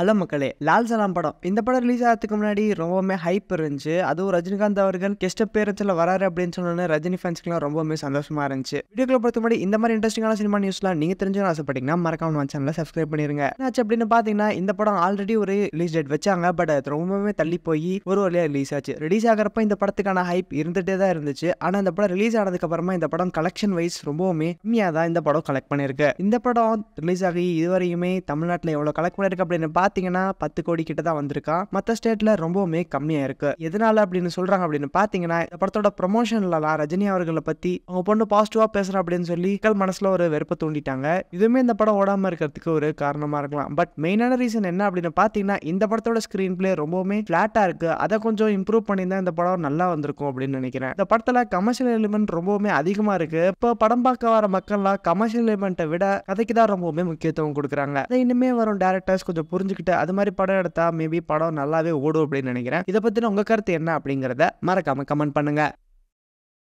hello மக்களே லால் சலாம் படம் இந்த படம் ரிலீஸ் ஆகிறதுக்கு முன்னாடி ரொம்பவுமே ஹைப் இருந்துச்சு அதுவும் ரஜினிகாந்த் அவர்கள் கெஸ்ட் அப்பியரன்ஸில் வராரு அப்படின்னு சொன்னோன்னு ரஜினி ஃபேன்ஸ்க்குலாம் ரொம்பவுமே சந்தோஷமாக இருந்துச்சு வீடியோக்குள்ள பொறுத்த மாதிரி இந்த மாதிரி இன்ட்ரெஸ்டிங்கான சினிமா நியூஸ்லாம் நீங்கள் தெரிஞ்சுக்கணும் ஆசைப்பட்டீங்கன்னா மறக்காம நம்ம சேனலில் சப்ஸ்கிரைப் பண்ணிருங்க என்னாச்சு அப்படின்னு பாத்தீங்கன்னா இந்த படம் ஆல்ரெடி ஒரு ரிலீஸ் டேட் வச்சாங்க பட் அது ரொம்பவுமே தள்ளி போய் ஒரு வழியாக ரிலீஸ் ஆச்சு ரிலீஸ் ஆகிறப்ப இந்த படத்துக்கான ஹைப் இருந்துகிட்டே தான் இருந்துச்சு ஆனால் இந்த படம் ரிலீஸ் ஆனதுக்கப்புறமா இந்த படம் கலெக்ஷன் வைஸ் ரொம்பவுமே கம்மியாக தான் இந்த படம் கலெக்ட் பண்ணியிருக்கு இந்த படம் ரிலீஸ் ஆகி இதுவரையுமே தமிழ்நாட்டில் எவ்வளோ கலெக்ட் பண்ணிருக்கு அப்படின்னு பார்த்தீங்கன்னா பத்து கோடி கிட்ட தான் வந்திருக்கான் மற்ற ஸ்டேட்டில் ரொம்பவுமே கம்மியாக இருக்கு எதனால அப்படின்னு சொல்கிறாங்க அப்படின்னு பார்த்தீங்கன்னா இந்த படத்தோட ப்ரொமோஷன்லலாம் ரஜினி அவர்களை பற்றி அவங்க பொண்ணு பாசிட்டிவா பேசுகிறேன் அப்படின்னு சொல்லி மக்கள் மனசில் ஒரு வெறுப்பை தூண்டிட்டாங்க இதுவுமே இந்த படம் ஓடாமல் இருக்கிறதுக்கு ஒரு காரணமாக இருக்கலாம் பட் மெயினான ரீசன் என்ன அப்படின்னு பார்த்தீங்கன்னா இந்த படத்தோட ஸ்க்ரீன் பிளே ரொம்பவுமே ஃப்ளாட்டாக இருக்குது அதை கொஞ்சம் இம்ப்ரூவ் பண்ணியிருந்தா இந்த படம் நல்லா வந்திருக்கும் அப்படின்னு நினைக்கிறேன் இந்த படத்தில் கமர்ஷியல் எலிமெண்ட் ரொம்பவுமே அதிகமாக இருக்கு இப்போ படம் பார்க்க வர மக்கள்லாம் கமர்ஷியல் எலிமெண்ட்டை விட கதைக்கு தான் ரொம்பவுமே முக்கியத்துவம் கொடுக்குறாங்க அதை இன்னுமே வரும் டேரக்டர்ஸ் கொஞ்சம் புரிஞ்சு எடுத்துக்கிட்டு அது மாதிரி படம் எடுத்தா மேபி படம் நல்லாவே ஓடும் அப்படின்னு நினைக்கிறேன் இதை பத்தின உங்க கருத்து என்ன அப்படிங்கிறத மறக்காம கமெண்ட் பண்ணுங்க